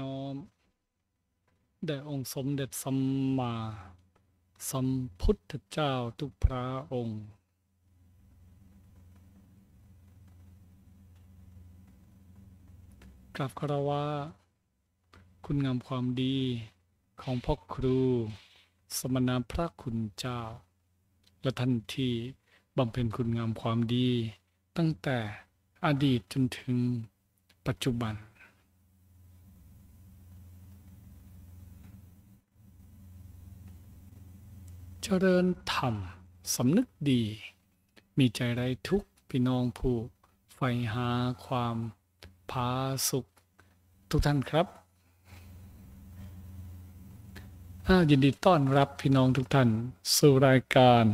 น้อมแด่องค์สมเด็จสัมมาสัมพุทธเจ้าทุกพระองค์ กราบคารวะคุณงามความดีของพ่อครู สมณพระคุณเจ้า และทันทีบำเพ็ญคุณงามความดีตั้งแต่อดีตจนถึงปัจจุบันเจริญธรรมสำนึกดี มีใจไร้ทุกพี่น้องผู้ใฝ่หาความพาสุขทุกท่านครับยินดีต้อนรับพี่น้องทุกท่าน สู่รายการ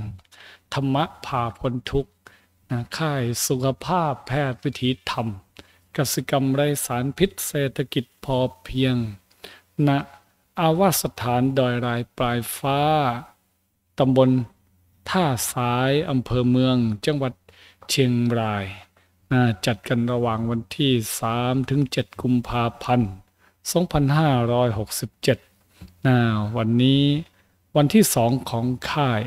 ธรรมะพาพ้นทุกข์นะค่ายสุขภาพแพทย์วิถีธรรมกสิกรรมไรสารพิษเศรษฐกิจพอเพียงณนะอาวาสถานดอยรายปลายฟ้าตำบลท่าซ้ายอำเภอเมืองจังหวัดเชียงราย จัดกันระหว่างวันที่ 3 ถึง 7 กุมภาพันธ์ 2567 วันนี้วันที่ 2 ของค่าย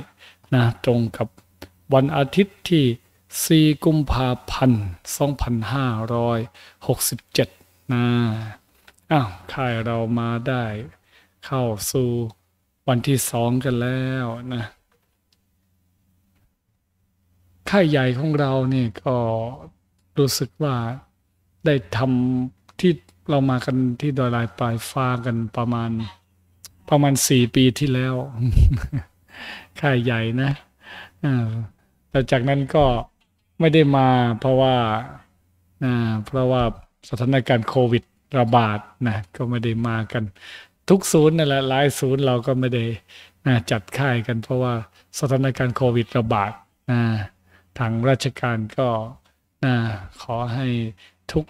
นะตรงกับวันอาทิตย์ที่ 4 กุมภาพันธ์ 2567นะอ้าวค่ายเรามาได้เข้าสู่วันที่สองกันแล้วนะ ค่ายใหญ่ของเราเนี่ยก็รู้สึกว่าได้ทำที่เรามากันที่ดอยลายปลายฟ้ากันประมาณ ประมาณสี่ปีที่แล้ว ค่ายใหญ่นะแต่จากนั้นก็ไม่ได้มาเพราะว่า เพราะว่าสถานการณ์โควิดระบาดนะ ก็ไม่ได้มากันทุกศูนย์นั่นแหละหลายศูนย์เราก็ไม่ได้นะจัดค่ายกัน เพราะว่าสถานการณ์โควิด ระบาดนะทางราชการก็นะขอให้ทุก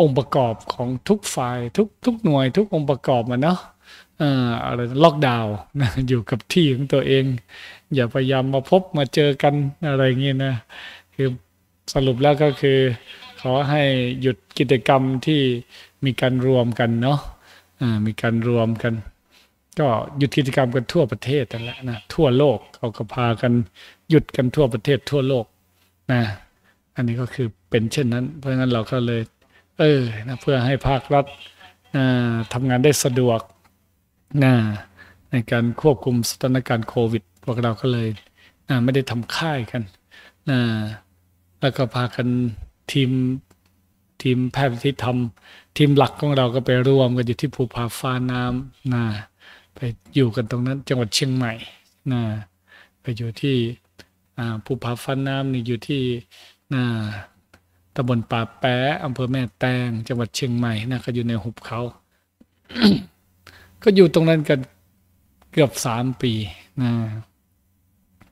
องค์ประกอบของทุกฝ่ายทุกทุกหน่วยทุกองค์ประกอบมันเนาะอะไรล็อกดาวน์อยู่กับที่ของตัวเอง อย่าพยายามมาพบมาเจอกันอะไรเงี้ยนะ คือสรุปแล้วก็คือ ขอให้หยุดกิจกรรมที่มีการรวมกันเนาะมีการรวมกัน ก็หยุดกิจกรรมกันทั่วประเทศนั่นแหละนะทั่วโลกเขาก็พากันหยุดกันทั่วประเทศทั่วโลกนะอันนี้ก็คือเป็นเช่นนั้น เพราะฉะนั้นเราก็เลยเออนะเพื่อให้ภาครัฐทำงานได้สะดวกนะในการควบคุมสถานการณ์โควิดพวกเรา ก็เลยไม่ได้ทำค่ายกันนะแล้วก็พากันทีมทีม แพทย์ที่ทำทีมหลักของเราก็ไปรวมกันอยู่ที่ภูผาฟ้าน้ำนะ ไปอยู่กันตรงนั้น จังหวัดเชียงใหม่นะ ไปอยู่ที่ภูผาฟ้าน้ำนี่อยู่ที่นะตำบลป่าแปะอำเภอแม่แตงจังหวัดเชียงใหม่นะก็อยู่ในหุบเขา ก็อยู่ตรงนั้นกันเกือบสามปีนะ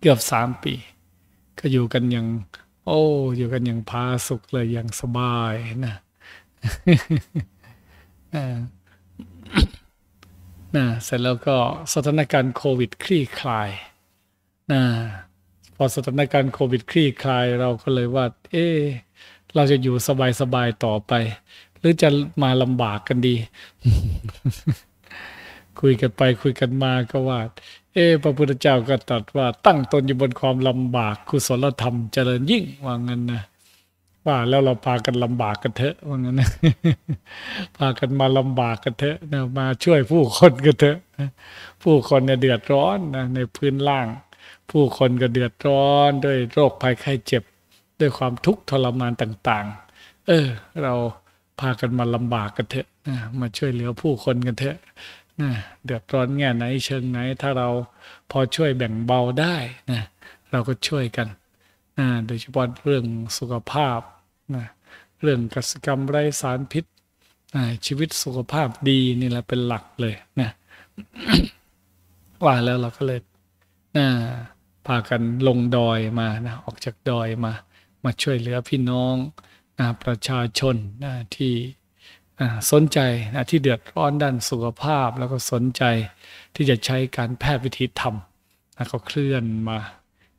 เกือบสามปี ก็อยู่กันอย่างโอ้อยู่กันอย่างพาสุขเลยอย่างสบายนะนะเสร็จแล้วก็สถานการณ์โควิดคลี่คลายนะพอสถานการณ์โควิดคลี่คลายเราก็เลยว่า เอ๊เราจะอยู่สบายสบายต่อไป หรือจะมาลำบากกันดี คุยกันไปคุยกันมาก็ว่าเอพระพุทธเจ้าก็ตรัสว่าตั้งตนอยู่บนความลำบากกุศลธรรมเจริญยิ่งว่างั้นนะว่าแล้วเราพากันลำบากกันเถอะว่างั้นนะพากันมาลำบากกันเถอะนะมาช่วยผู้คนกันเถอะ ผู้คนเนี่ยเดือดร้อนนะในพื้นล่าง ผู้คนก็เดือดร้อน ด้วยโรคภัยไข้เจ็บ ด้วยความทุกข์ทรมานต่างๆ เออ เราพากันมาลำบากกันเถอะมาช่วยเหลือผู้คนกันเถอะนะเดือดร้อนแง่ไหนเชิงไหน ถ้าเราพอช่วยแบ่งเบาได้นะเราก็ช่วยกันนะโดยเฉพาะเรื่องสุขภาพนะเรื่องกสิกรรมไร้สารพิษนะชีวิตสุขภาพดีนี่แหละเป็นหลักเลยนะว่าแล้วเราก็เลยนะพากันลงดอยมานะออกจากดอยมา มาช่วยเหลือพี่น้องนะประชาชนนะที่สนใจนะที่เดือดร้อนด้านสุขภาพแล้วก็สนใจที่จะใช้การแพทย์วิธีรมนะก็เคลื่อนมา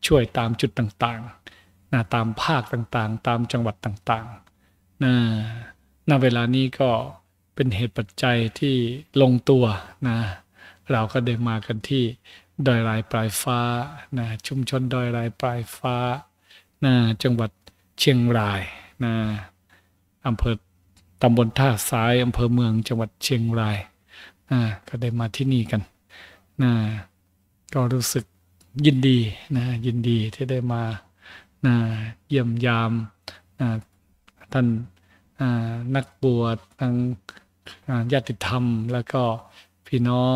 ช่วยตามจุดต่างๆนะตามภาคต่างๆ ตามจังหวัดต่างๆนะะเวลานี้ก็เป็นเหตุปัจจัยที่ลงตัวนะเราก็ได้มากันที่ดอยลายปลายฟ้านะชุมชนดอยลายปลายฟ้านะจังหวัดเชียงรายนะอำเภอตำบลท่าซ้ายอำเภอเมืองจังหวัดเชียงรายนะก็ได้มาที่นี่กัน นะ ก็รู้สึกยินดีนะ ยินดีที่ได้มา นะ เยี่ยมยาม นะ ท่านนะนักบวช ทั้งญาติธรรม แล้วก็พี่น้อง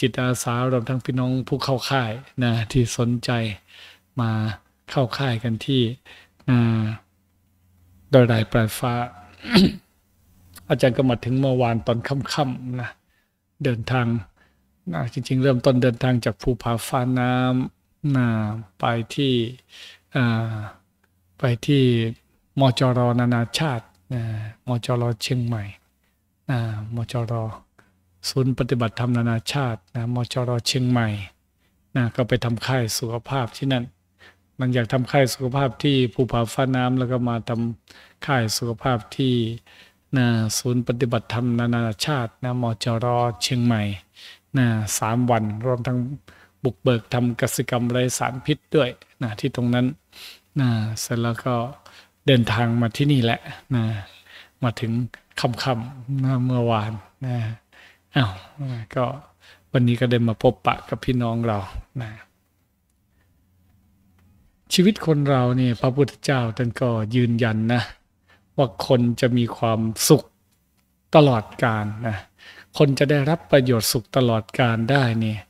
จิตอาสา รวมทั้งพี่น้องผู้เข้าค่าย นะ ที่สนใจมาเข้าค่ายกันที่ดอยดายปลายฟ้าอาจารย์ก็มาถึงเมื่อวานตอนค่ำๆนะเดินทางนะจริง ๆ เริ่มต้นเดินทางจากภูผาฟ้าน้ำนะไปที่ไปที่มจรนานาชาตินะมจรเชียงใหม่นะมจรศูนย์ปฏิบัติธรรมนานาชาตินะมจรเชียงใหม่นะก็ไปทำค่ายสุขภาพที่นั่นมันงยากทำค่ายสุขภาพที่ภูผาฟ้าน้ำแล้วก็มาทำค่ายสุขภาพที่นะศูนย์ปฏิบัติธรรมนานาชาตินะมจรเชียงใหม่นะสามวันรวมทั้งบุกเบิกทำกสิกรรมไรสารพิษด้วยนะที่ตรงนั้นนะเสร็จแล้วก็เดินทางมาที่นี่แหละนะมาถึงคคำนะเมื่อวานนะอา้าวก็วันนี้ก็ได้มาพบปะกับพี่น้องเรานะชีวิตคนเราเนี่ยพระพุทธเจ้าท่านก็ยืนยันนะว่าคนจะมีความสุขตลอดการนะ คนจะได้รับประโยชน์สุขตลอดการได้เนี่ย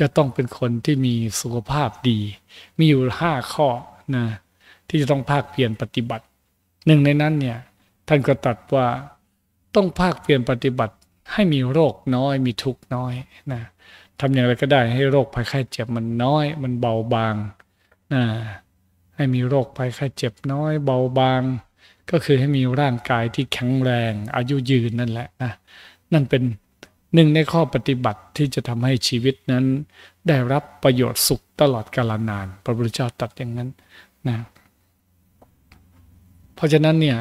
จะต้องเป็นคนที่มีสุขภาพดี มีอยู่ห้าข้อนะที่จะต้องภาคเพียรปฏิบัติหนึ่งในนั้นเนี่ยท่านก็ตัดว่า ต้องภาคเพียรปฏิบัติ ให้มีโรคน้อย มีทุกน้อยนะทำอย่างไรก็ได้ให้โรคภัยไข้เจ็บมันน้อย มันเบาบางนะให้มีโรคภัยไข้เจ็บน้อยเบาบางก็คือให้มีร่างกายที่แข็งแรง อายุยืนนั่นแหละนะนั่นเป็นหนึ่งในข้อปฏิบัติที่จะทำให้ชีวิตนั้น ได้รับประโยชน์สุขตลอดกาลนานพระพุทธเจ้าตรัสอย่างนั้นนะเพราะฉะนั้นเนี่ย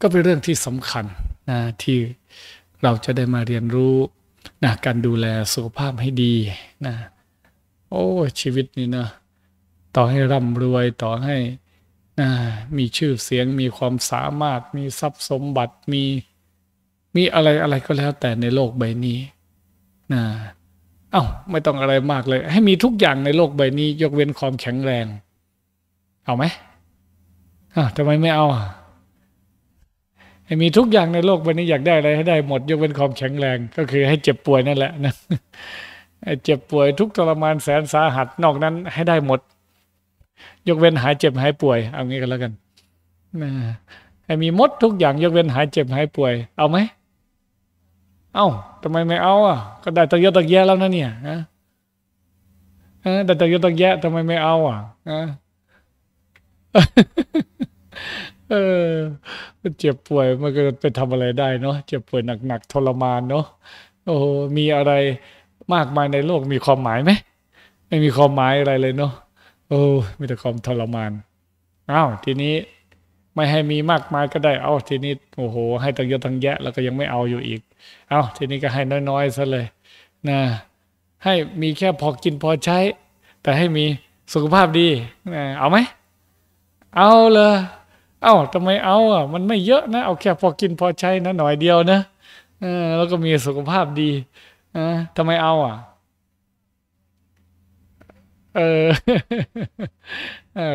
ก็เป็นเรื่องที่สำคัญนะที่เราจะได้มาเรียนรู้นะการดูแลสุขภาพให้ดีนะโอ้ ชีวิตนี้นะต่อให้ร่ำรวยต่อให้มีชื่อเสียงมีความสามารถมีทรัพย์สมบัติมีมีอะไรอะไรก็แล้วแต่ในโลกใบนี้นะเอา้าไม่ต้องอะไรมากเลย ให้มีทุกอย่างในโลกใบนี้ ยกเว้นความแข็งแรง เอาไหมอ้าวทำไมไม่เอา ให้มีทุกอย่างในโลกใบนี้อยากได้อะไรให้ได้หมด ยกเว้นความแข็งแรงก็คือ ให้เจ็บป่วยนั่นแหละนะเจ็บป่วยทุกทรมานแสนสาหัสนอกนั้นให้ได้หมดยกเว้นหายเจ็บหายป่วยเอางี้กันแล้วกันนะให้มีมดทุกอย่าง ยกเว้นหายเจ็บหายป่วย เอาไหมเอา้าทำไมไม่เอา อ่ะ ก็ได้ตั้งเยอะตั้งแยะแล้วนะเนี่ยนะแต่ตั้งเยอะตั้งแยะทำไมไม่เอาอ่ะนะเออ เจ็บป่วย มันก็ไปทำอะไรได้เนาะเจ็บป่วยหนักๆทรมานเนาะโอ้มีอะไรมากมายในโลกมีความหมายไหมไม่มีความหมายอะไรเลยเนาะออมีแต่ความทรมานอ้าวทีนี้ไม่ให้มีมากมายก็ได้ เอาทีนี้โอ้โห ให้ตั้งเยอะตั้งแยะ แล้วก็ยังไม่เอาอยู่อีก เอาทีนี้ก็ให้น้อยๆซะเลยนะให้มีแค่พอกินพอใช้ แต่ให้มีสุขภาพดีนะเอาไหมเอาเลยเอาทำไมเอาอ่ะมันไม่เยอะนะ เอาแค่พอกินพอใช้นะหน่อยเดียวนะแล้วก็มีสุขภาพดีนะทำไมเอาอ่ะเออ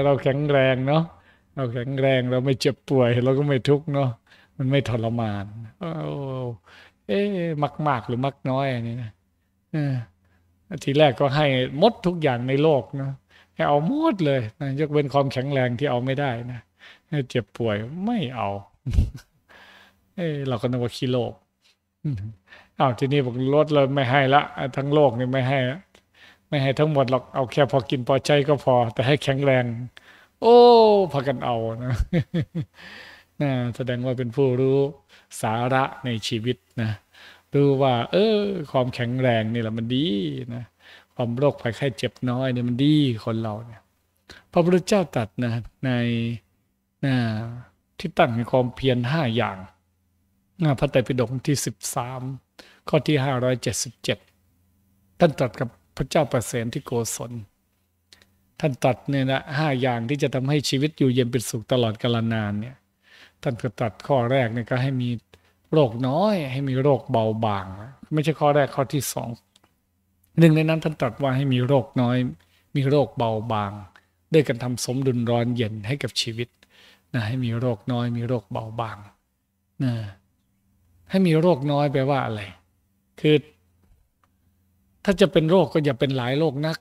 เราแข็งแรงเนาะเราแข็งแรงเราไม่เจ็บป่วยเราก็ไม่ทุกข์เนาะมันไม่ทรมานเอ๊ะมักมากหรือมักน้อยอันนี้นะทีแรกก็ให้มดทุกอย่างในโลกนะให้เอาหมดเลยนะยกเว้นความแข็งแรงที่เอาไม่ได้นะเจ็บป่วยไม่เอา เอ้เราก็นึกว่าขี้โลกอ้าวทีนี้บอกลดเลยไม่ให้ละทั้งโลกนี่ไม่ให้ไม่ให้ทั้งหมดหรอก เอาแค่พอกินพอใจก็พอ แต่ให้แข็งแรง โอ้พอกันเอานะนะแสดงว่าเป็นผู้รู้สาระในชีวิตนะ รู้ว่า เออความแข็งแรงนี่แหละมันดีนะ ความโรคภัยไข้เจ็บน้อยเนี่ยมันดีคนเราเนี่ย พระพุทธเจ้าตัดนะ ในนะที่ตั้งในความเพียรห้าอย่างนะพระไตรปิฎกที่สิบสามข้อที่ห้าร้อยเจ็ดสิบเจ็ดท่านตรัสกับพระเจ้าประเสนที่โกศล ท่านตัดเนี่ยนะห้าอย่างที่จะทำให้ชีวิตอยู่เย็นเป็นสุขตลอดกาลนานเนี่ย ท่านก็ตัดข้อแรกเนี่ยก็ให้มีโรคน้อย ให้มีโรคเบาบาง ไม่ใช่ข้อแรกข้อที่สองหนึ่งในนั้นท่านตัดว่าให้มีโรคน้อย มีโรคเบาบาง ด้วยการทำสมดุลร้อนเย็นให้กับชีวิตนะ ให้มีโรคน้อย มีโรคเบาบาง นะ ให้มีโรคน้อยแปลว่าอะไร คือถ้าจะเป็นโรคก็อย่าเป็นหลายโรคนัก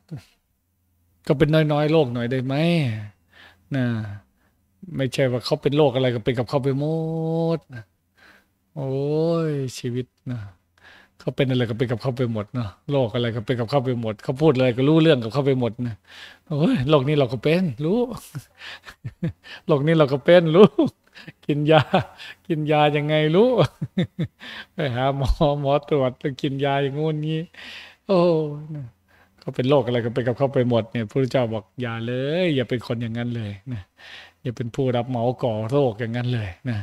ก็เป็นน้อย ๆโรคหน่อยได้ไหมนะไม่ใช่ว่าเขาเป็นโรคอะไรก็เป็นกับเขาไปหมด โอ้ยชีวิตนะเขาเป็นอะไรก็เป็นกับเขาไปหมดเนาะโรคอะไรก็เป็นกับเขาไปหมด เขาพูดอะไรก็รู้เรื่องกับเขาไปหมดนะโอ้ยโรคนี้เราก็เป็นรู้โรคนี้เราก็เป็นรู้กินยา กินยายังไงรู้ ไปหาหมอหมอตรวจกินยาอย่างงู้นนี้โอ้เขาเป็นโรคอะไรก็เป็นกับเขาไปหมดเนี่ย พระเจ้าบอกอย่าเลย อย่าเป็นคนอย่างนั้นเลยนะ อย่าเป็นผู้รับเหมาก่อโรคอย่างนั้นเลยนะ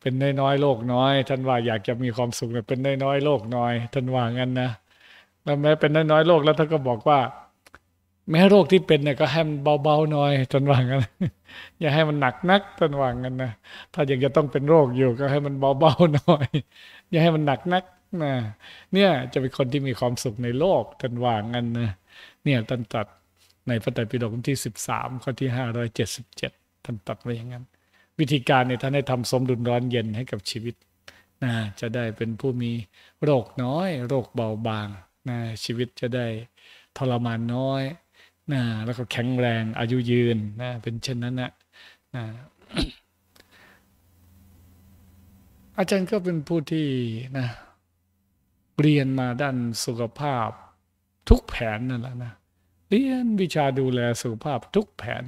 เป็นน้อยยโลกน้อย ท่านว่าอยากจะมีความสุขเนี่ยเป็นน้อยโลกน้อยท่านว่างั้นนะแล้วแม้เป็นน้อยยโลกแล้วท่านก็บอกว่า แม้โรคที่เป็นเนี่ยก็ให้มันเบาๆหน่อยท่านว่างั้นอย่าให้มันหนักนักท่านว่างั้นนะถ้าอยากจะต้องเป็นโรคอยู่ก็ให้มันเบาๆหน่อยอย่าให้มันหนักนักนะเนี่ยจะเป็นคนที่มีความสุขในโลกท่านว่างั้นนะเนี่ยท่านตัดในพระไตรปิฎกที่สิบสามข้อที่ห้าร้อยเจ็ดสิบเจ็ดท่านตัดไว้อย่างนั้น วิธีการเนี่ยท่านให้ทำสมดุลร้อนเย็นให้กับชีวิตนะจะได้เป็นผู้มีโรคน้อย โรคเบาบางนะชีวิตจะได้ทรมานน้อยนะแล้วก็แข็งแรงอายุยืนนะเป็นเช่นนั้นนะนะอาจารย์ก็เป็นผู้ที่นะเปลี่ยนมาด้านสุขภาพทุกแผนนั่นแหละนะเรียนวิชาดูแลสุขภาพทุกแผน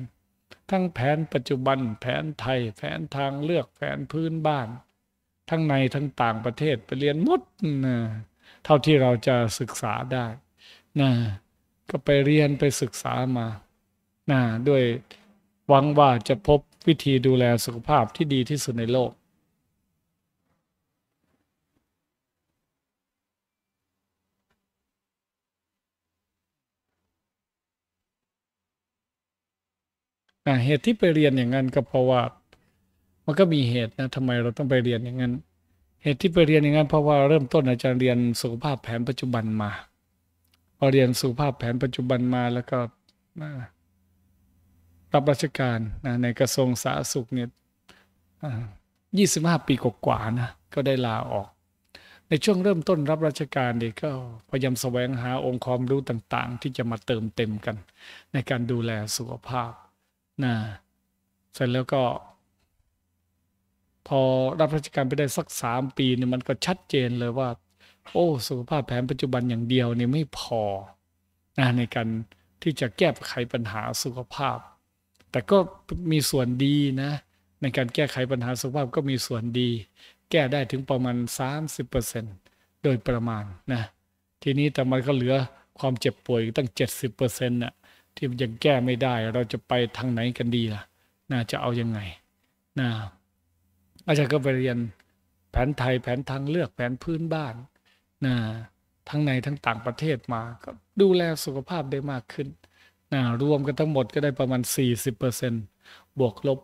ทั้งแผนปัจจุบันแผนไทยแผนทางเลือกแผนพื้นบ้าน ทั้งในทั้งต่างประเทศไปเรียนมดนะเท่าที่เราจะศึกษาได้นะก็ไปเรียนไปศึกษามานะด้วยหวังว่าจะพบวิธีดูแลสุขภาพที่ดีที่สุดในโลกเหตุที่ไปเรียนอย่างนั้นก็เพราะว่ามันก็มีเหตุนะทำไมเราต้องไปเรียนอย่างนั้นเหตุที่ไปเรียนอย่างนั้น เพราะว่าเริ่มต้นอาจารย์เรียนสุขภาพแผนปัจจุบันมาพอเรียนสุขภาพแผนปัจจุบันมาแล้วก็รับราชการนะในกระทรวงสาธารณสุขเนี่ยยี่สิบห้าปีกว่าๆนะก็ได้ลาออก ในช่วงเริ่มต้นรับราชการเด็กก็พยายามแสวงหาองค์ความรู้ต่าง ๆ ที่จะมาเติมเต็มกัน ในการดูแลสุขภาพนะเสร็จแล้วก็ พอรับราชการไปได้สักสามปีเนี่ยมันก็ชัดเจนเลยว่า โอ้ สุขภาพแผนปัจจุบันอย่างเดียวเนี่ยไม่พอนะในการที่จะแก้ไขปัญหาสุขภาพ แต่ก็มีส่วนดีนะในการแก้ไขปัญหาสุขภาพก็มีส่วนดี แก้ได้ถึงประมาณ 30%โดยประมาณนะทีนี้แต่มันก็เหลือความเจ็บป่วยตั้ง 70%นะ่ะที่ยังแก้ไม่ได้ เราจะไปทางไหนกันดีล่ะ น่าจะเอายังไง น่าอาจารย์ก็ไปเรียนแผนไทยแผนทางเลือกแผนพื้นบ้าน น่าทั้งในทั้งต่างประเทศมาก็ดูแลสุขภาพได้มากขึ้น น่ารวมกันทั้งหมดก็ได้ประมาณ 40%บวกลบ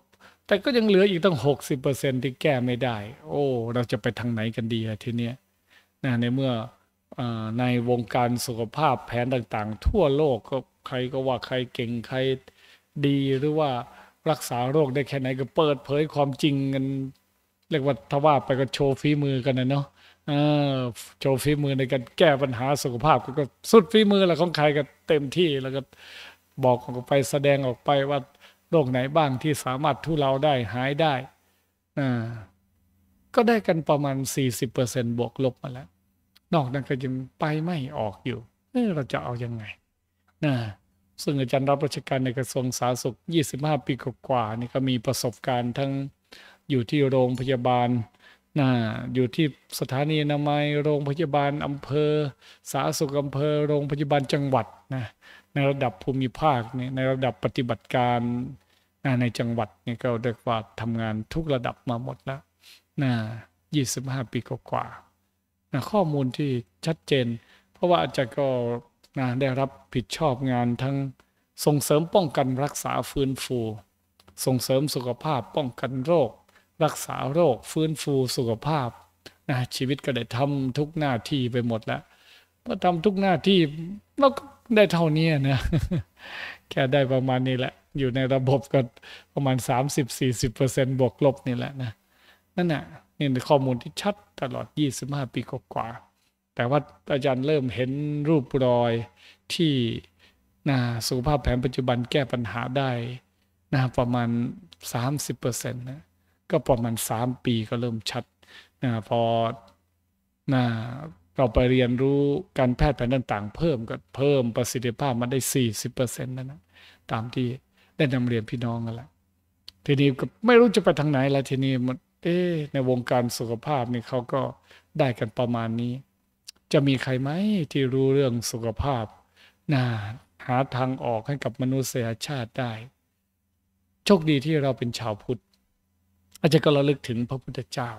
แต่ก็ยังเหลืออีกตั้ง60%ที่แก้ไม่ได้ โอ้ เราจะไปทางไหนกันดีทีเนี้ย น่าในเมื่อในวงการสุขภาพแผนต่างๆ ทั่วโลกก็ใครก็ว่าใครเก่งใครดีหรือว่ารักษาโรคได้แค่ไหนก็เปิด เผยความจริงกันเรียกว่าทว่าไปก็โชว์ฝีมือกันนะเนาะโชว์ฝีมือในการแก้ปัญหาสุขภาพก็สุดฝีมือแล้วของใครก็เต็มที่แล้วก็บอกออกไปแสดงออกไปว่าโรคไหนบ้างที่สามารถทุเลาได้หายได้ก็ได้กันประมาณ 40%บวกลบมาแล้ว นอกนั้นก็ยังไปไม่ออกอยู่เราจะเอาอยัางไงนะซึ่งอาจารย์รับราชการในกระทรวงสาธารณสุข 25 ปีกว่าๆนี่ก็มีประสบการณ์ทั้งอยู่ที่โรงพยาบาลนะอยู่ที่สถานีนามัย โรงพยาบาลอำเภอ สาธารณสุขอำเภอ โรงพยาบาลจังหวัดนะในระดับภูมิภาคนี่ในระดับปฏิบัติการนะในจังหวัดนี่ก็เรียกว่าทำงานทุกระดับมาหมดแล้วนะ25 ปีกว่าๆนะข้อมูลที่ชัดเจน เพราะว่าอาจารย์ก็นะได้รับผิดชอบงานทั้งส่งเสริมป้องกันรักษาฟื้นฟู ส่งเสริมสุขภาพ ป้องกันโรค รักษาโรคฟื้นฟูสุขภาพนะชีวิตก็ได้ทำทุกหน้าที่ไปหมดแล้วพอทำทุกหน้าที่เราก็ได้เท่านี้นะแค่ได้ประมาณนี้แหละ อยู่ในระบบก็ประมาณ 30-40%บวกลบนี่แหละนะนั่นน่ะ นี่ข้อมูลที่ชัดตลอด 25 ปีกว่าแต่ว่าอาจารย์เริ่มเห็นรูปรอยที่นะสุขภาพแผนปัจจุบันแก้ปัญหาได้นะประมาณ 30%นะก็ประมาณ3ปีก็เริ่มชัดนะพอนะเราไปเรียนรู้การแพทย์แผนต่างๆเพิ่มก็เพิ่มประสิทธิภาพมาได้ 40%นะนะตามที่ได้นำเรียนพี่น้องกันละทีนี้ก็ไม่รู้จะไปทางไหนแล้วทีนี้มันเอ๊ในวงการสุขภาพนี่เขาก็ได้กันประมาณนี้จะมีใครไหมที่รู้เรื่องสุขภาพนาหาทางออกให้กับมนุษยชาติได้โชคดีที่เราเป็นชาวพุทธอาจจะก็ระลึกถึงพระพุทธเจ้า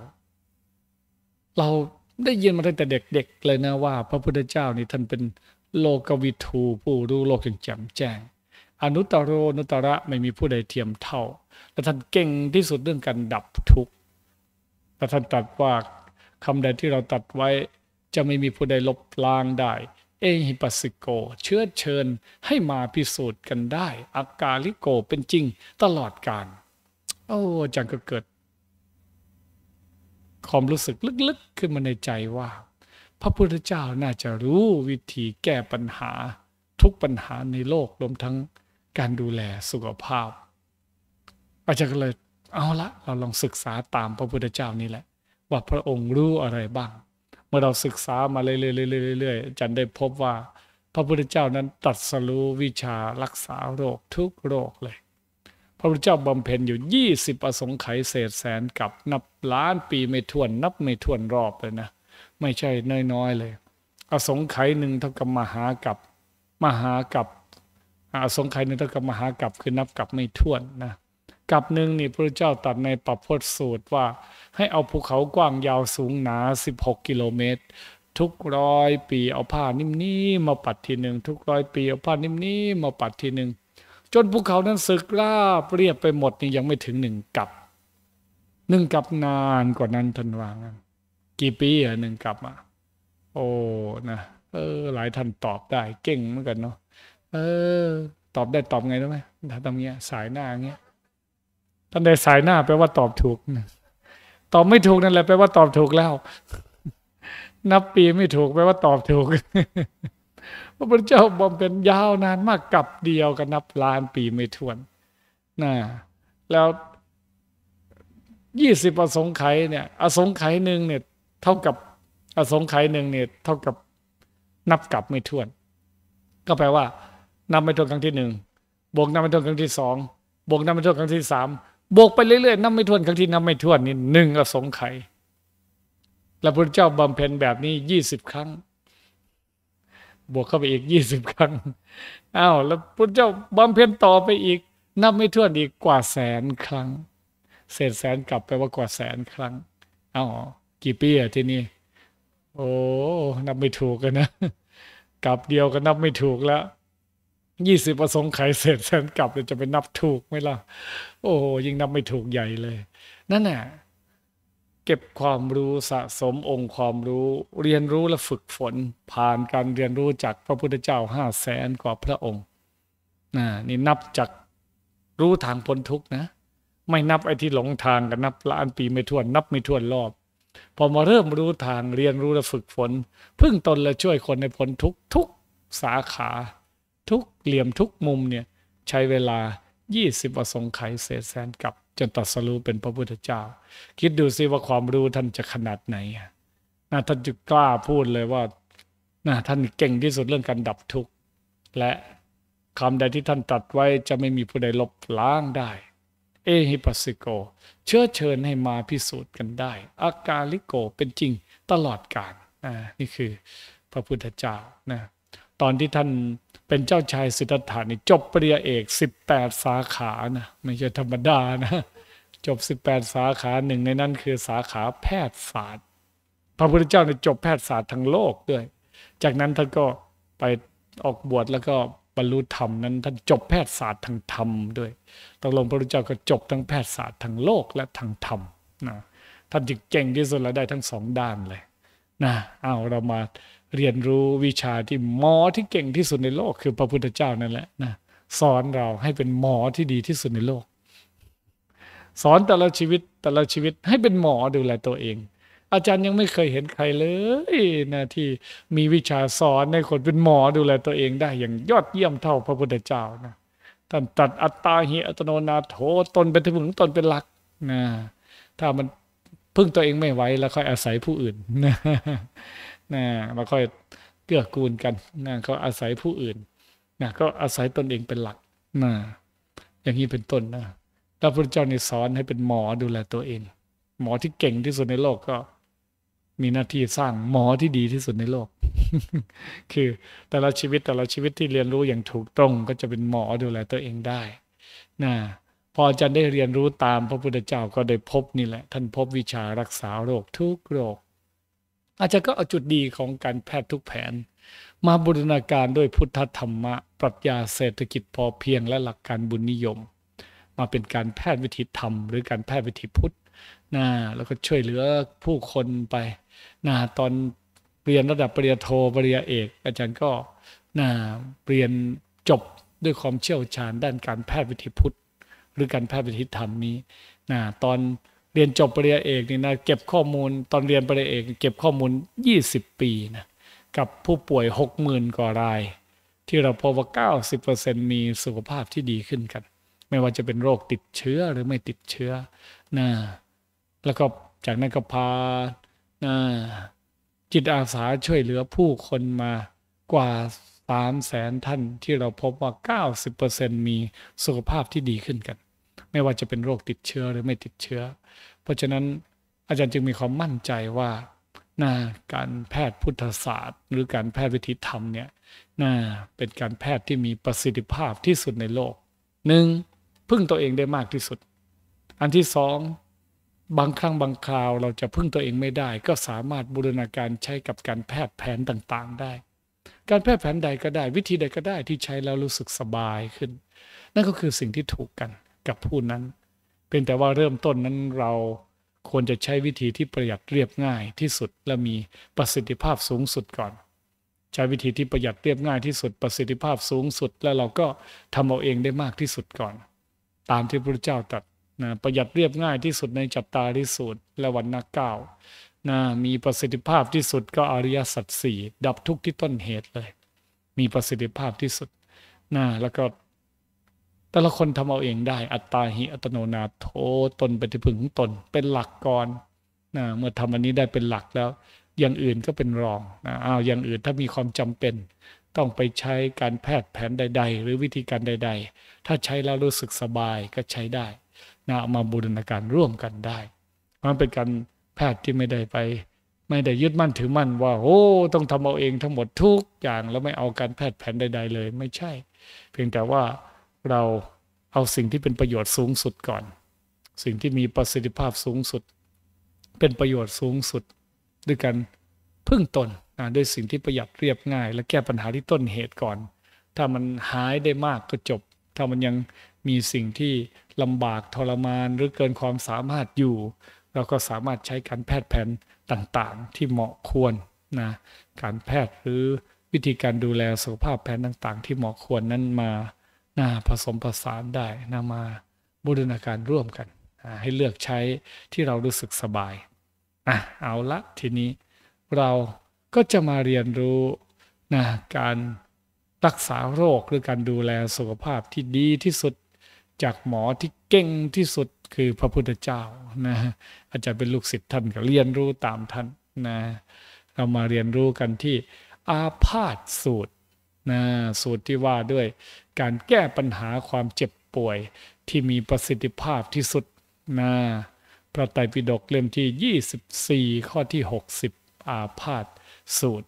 เราได้ยินมาตั้งแต่เด็กๆเลยนะว่า พระพุทธเจ้านี่ท่านเป็นโลกวิทูผู้รู้โลกอย่างแจ่มแจ้งอนุตตโรนุตตระไม่มีผู้ใดเทียมเท่าและท่านเก่งที่สุดเรื่องการดับทุกข์แต่ท่านตัดว่าคำใดที่เราตัดไว้จะไม่มีผู้ใดลบล้างได้ เอหิปัสสิโกเชื้อเชิญให้มาพิสูจน์กันได้อากาลิโกเป็นจริงตลอดกาลโอ้จังก็เกิดความรู้สึกลึกๆขึ้นมาในใจว่า พระพุทธเจ้าน่าจะรู้วิธีแก้ปัญหาทุกปัญหาในโลกรวมทั้งการดูแลสุขภาพ อาจารย์ก็เลยเอาละ เราลองศึกษาตามพระพุทธเจ้านี่แหละ ว่าพระองค์รู้อะไรบ้างมื่อเราศึกษามาเรื่อยๆๆๆจันได้พบว่า พระพุทธเจ้านั้นตัดสรู้วิชารักษาโรค ทุกโรคเลย พระพุทธเจ้าบำเพ็ญอยู่ 20ประสงค์ไขเศษแสนกับ นับล้านปีไม่ถ้วนนับไม่ถ้วนรอบเลยนะ ไม่ใช่ น้อยๆเลย อสงไขยหนึ่งเท่ากับมหากับมหากับอสงไขยหนึ่งเท่ากับมหากับ คือนับกับไม่ถ้วนนะเกับหนึ่งนี่พระเจ้าตัดในปรพจน์สูตรว่า ให้เอาภูเขากว้างยาวสูงหนา16กิโลเมตร ทุกร้อยปีเอาผ้านิ่มๆ มาปัดทีหนึ่ง ทุกร้อยปีเอาผ้านิ่มๆ มาปัดทีหนึ่ง จนภูเขานั้นสึกราบเรียบไปหมดนี่ยังไม่ถึงหนึ่งกับหนึ่งกับนานกว่านั้นทันวางกี่ปีอ่ะหนึ่งกับอ่ะ โอ้นะเออ หลายท่านตอบได้เก่งเหมือนกันเนาะเออตอบได้ตอบไงรู้ไหมถ้าทำเงี้ย สายหน้าเงี้ยท่านได้สายหน้าแปลว่าตอบถูก ตอบไม่ถูกนั่นแหละแปลว่าตอบถูกแล้ว นับปีไม่ถูกแปลว่าตอบถูก พระพุทธเจ้าบำเพ็ญยาวนานมากกับเดียวกันนับล้านปีไม่ถ้วนนะแล้วยี่สิบอสงไขยเนี่ย อสงไขยหนึ่งเนี่ย เท่ากับ อสงไขยหนึ่งเนี่ยเท่ากับ นับกลับไม่ถ้วน ก็แปลว่านับไม่ถ้วนครั้งที่หนึ่ง บวกนับไม่ถ้วนครั้งที่สอง บวกนับไม่ถ้วนครั้งที่สามบวกไปเรื่อย ๆนับไม่ถ้วนครั้งที่นับไม่ถ้วนนี่หนึ่งอสงไขยล้วพุทธเจ้าบำเพ็ญแบบนี้ยี่สิบครั้ง บวกเข้าไปอีกยี่สิบครั้งอ้าวแล้วพุทธเจ้าบำเพ็ญต่อไปอีกนับไม่ถ้วนอีกกว่าแสนครั้งเศษแสนกลับไปว่ากว่าแสนครั้งอ้าวกี่ปีอะทีนี้โอ้นับไม่ถูกกันนะกลับเดียวก็นับไม่ถูกแล้วยี่สิบประสงค์ไขเศษแสนกลับจะไป นับถูกไหมล่ะ โอ้ยิ่ง นับไม่ถูกใหญ่เลย นั่นน่ะ เก็บความรู้สะสมองค์ความรู้เรียนรู้ และ ฝึกฝน ผ่านการเรียนรู้จากพระพุทธเจ้าห้าแสนกว่าพระองค์นะนี่นับจากรู้ทางพ้นทุกนะ ไม่นับไอ้ ที่หลงทางกันนับล้านปีไม่ถ้วนนับไม่ถ้วนรอบพอมาเริ่มรู้ทางเรียนรู้และฝึกฝนพึ่งตนและช่วยคนในพ้นทุกทุกสาขาทุกเหลี่ยมทุกมุมเนี่ยใช้เวลา 20อสงไขยเศษแสนกับจนตัดสรู้เป็นพระพุทธเจ้า คิดดูสิว่าความรู้ท่านจะขนาดไหนนะท่านจะกล้าพูดเลยว่านะท่านเก่งที่สุดเรื่องการดับทุกข์และคำใดที่ท่านตัดไว้จะไม่มีผู้ใดลบล้างได้ เอฮิปัสสิโก เชื้อเชิญให้มาพิสูจน์กันได้ อากาลิโกเป็นจริงตลอดกาลนะนี่คือพระพุทธเจ้านะตอนที่ท่านเป็นเจ้าชายสิทธัตถะนี่จบปริญญาเอกสิบแปดสาขานะไม่ใช่ธรรมดานะจบสิบแปดสาขาหนึ่งในนั้น คือสาขาแพทยศาสตร์ พระพุทธเจ้าเนี่ยจบแพทยศาสตร์ทั้งโลกด้วย จากนั้นท่านก็ไปออกบวชแล้วก็บรรลุธรรมนั้นท่านจบแพทยศาสตร์ทางธรรม ด้วยตกลงพระพุทธเจ้าก็จบทั้งแพทยศาสตร์ทางโลกและทางธรรมนะท่านจึงเก่งที่สุดแล้วได้ทั้งสองด้านเลยนะเอาเรามาเรียนรู้วิชาที่หมอที่เก่งที่สุดในโลกคือพระพุทธเจ้านั่นแหละนะสอนเราให้เป็นหมอที่ดีที่สุดในโลก สอนแต่ละชีวิตแต่ละชีวิตให้เป็นหมอดูแลตัวเอง อาจารย์ยังไม่เคยเห็นใครเลยนะที่มีวิชาสอนในคนเป็นหมอดูแลตัวเองได้อย่างยอดเยี่ยมเท่าพระพุทธเจ้านะท่านตัดอัตตาเหอัตโนนาโถตนเป็นที่พึ่งตนเป็นหลักนะถ้ามันพึ่งตัวเองไม่ไหวแล้วค่อยอาศัยผู้อื่นนะนะมาค่อยเกื้อกูลกันนะก็อาศัยผู้อื่นนะก็อาศัยตนเองเป็นหลักนะอย่างนี้เป็นต้นนะแล้วพระเจ้าในสอนให้เป็นหมอดูแลตัวเอง หมอที่เก่งที่สุดในโลกก็ มีหน้าที่สร้างหมอที่ดีที่สุดในโลก คือ แต่ละชีวิต แต่ละชีวิตที่เรียนรู้อย่างถูกตรงก็จะเป็นหมอดูแลตัวเองได้นะพออาจารย์ได้เรียนรู้ตามพระพุทธเจ้าก็ได้พบนี่แหละ ท่านพบวิชารักษาโรคทุกโรค อาจารย์ก็เอาจุดดีของการแพทย์ทุกแผน มาบูรณาการด้วยพุทธธรรมะปรัชญาเศรษฐกิจพอเพียงและหลักการบุญนิยม มาเป็นการแพทย์วิถีธรรมหรือการแพทย์วิถีพุทธนะแล้วก็ช่วยเหลือผู้คนไปนะตอนเรียนระดับปริญญาโทปริญญาเอก อาจารย์ก็นะเรียนจบด้วยความเชี่ยวชาญ ด้านการแพทย์วิถีพุทธหรือการแพทย์ปฏิทีธรรมนี้นะตอนเรียนจบปริญญาเอกนี่นะเก็บข้อมูลตอนเรียนปริญญาเอกเก็บข้อมูล 20 ปีนะกับผู้ป่วย 60,000กว่าราย ที่เราพบว่า 90%มีสุขภาพที่ดีขึ้นกัน ไม่ว่าจะเป็นโรคติดเชื้อหรือไม่ติดเชื้อนะแล้วก็จากนั้นก็พานะจิตอาสาช่วยเหลือผู้คนมากว่าสามแสนท่านที่เราพบว่า 90%มีสุขภาพที่ดีขึ้นกัน ไม่ว่าจะเป็นโรคติดเชื้อหรือไม่ติดเชื้อ เพราะฉะนั้นอาจารย์จึงมีความมั่นใจว่าน่าการแพทย์พุทธศาสตร์หรือการแพทย์วิธีธรรมเนี่ยน่าเป็นการแพทย์ที่มีประสิทธิภาพที่สุดในโลกหนึ่งพึ่งตัวเองได้มากที่สุด อันที่สองบางครั้งบางคราวเราจะพึ่งตัวเองไม่ได้ ก็สามารถบูรณาการใช้กับการแพทย์แผนต่างๆได้การแพทย์แผนใดก็ได้วิธีใดก็ได้ที่ใช้แล้วรู้สึกสบายขึ้น นั่นก็คือสิ่งที่ถูกกันกับผู้นั้นเป็นแต่ว่าเริ่มต้นนั้นเราควรจะใช้วิธีที่ประหยัดเรียบง่ายที่สุด และมีประสิทธิภาพสูงสุดก่อน ใช้วิธีที่ประหยัดเรียบง่ายที่สุดประสิทธิภาพสูงสุด แล้วเราก็ทำเอาเองได้มากที่สุดก่อน ตามที่พระเจ้าตรัสนะประหยัดเรียบง่ายที่สุดในจัตตาริสูตรและวันนักเก้านะมีประสิทธิภาพที่สุดก็อริยสัจสี่ดับทุกข์ที่ต้นเหตุเลย มีประสิทธิภาพที่สุดนะแล้วก็แต่ละคนทำเอาเองได้ อัตตาหิอัตโนนาโถตนเป็นที่พึงตนเป็นหลักก่อนนะเมื่อทำอันนี้ได้เป็นหลักแล้วอย่างอื่นก็เป็นรองนะอ้าวอย่างอื่นถ้ามีความจำเป็น ต้องไปใช้การแพทย์แผนใด ๆ หรือวิธีการใด ๆ ถ้าใช้แล้วรู้สึกสบายก็ใช้ได้นะมาบูรณาการร่วมกันได้มันเป็นการพทย์ที่ไม่ได้ไปไม่ได้ยึดมั่นถือมั่นว่าโอ้ต้องทำเอาเองทั้งหมดทุกอย่าง แล้วไม่เอาการแพทย์แผนใดๆเลยไม่ใช่ เพียงแต่ว่าเราเอาสิ่งที่เป็นประโยชน์สูงสุดก่อน สิ่งที่มีประสิทธิภาพสูงสุด เป็นประโยชน์สูงสุด ด้วยกันพึ่งตนด้วยสิ่งที่ประหยัดเรียบง่าย และแก้ปัญหาที่ต้นเหตุก่อน ถ้ามันหายได้มากก็จบถ้ามันยังมีสิ่งที่ลำบากทรมานหรือเกินความสามารถอยู่เราก็สามารถใช้การแพทย์แผนต่างๆที่เหมาะควร นะ การแพทย์หรือวิธีการดูแลสุขภาพแผนต่างๆ ที่เหมาะควรนั้นมานะผสมผสานได้นะมาบูรณาการร่วมกัน ให้เลือกใช้ที่เรารู้สึกสบายอ่ะเอาละทีนี้เราก็จะมาเรียนรู้นะการรักษาโรคหรือการดูแลสุขภาพที่ดีที่สุดจากหมอที่เก่งที่สุดคือพระพุทธเจ้านะอาจารย์เป็นลูกศิษย์ท่านก็เรียนรู้ตามท่านนะเรามาเรียนรู้กันที่อาพาธสูตรนะสูตรที่ว่าด้วยการแก้ปัญหาความเจ็บป่วยที่มีประสิทธิภาพที่สุดนะพระไตรปิฎกเล่มที่ 24 ข้อที่ 60 อาพาธสูตร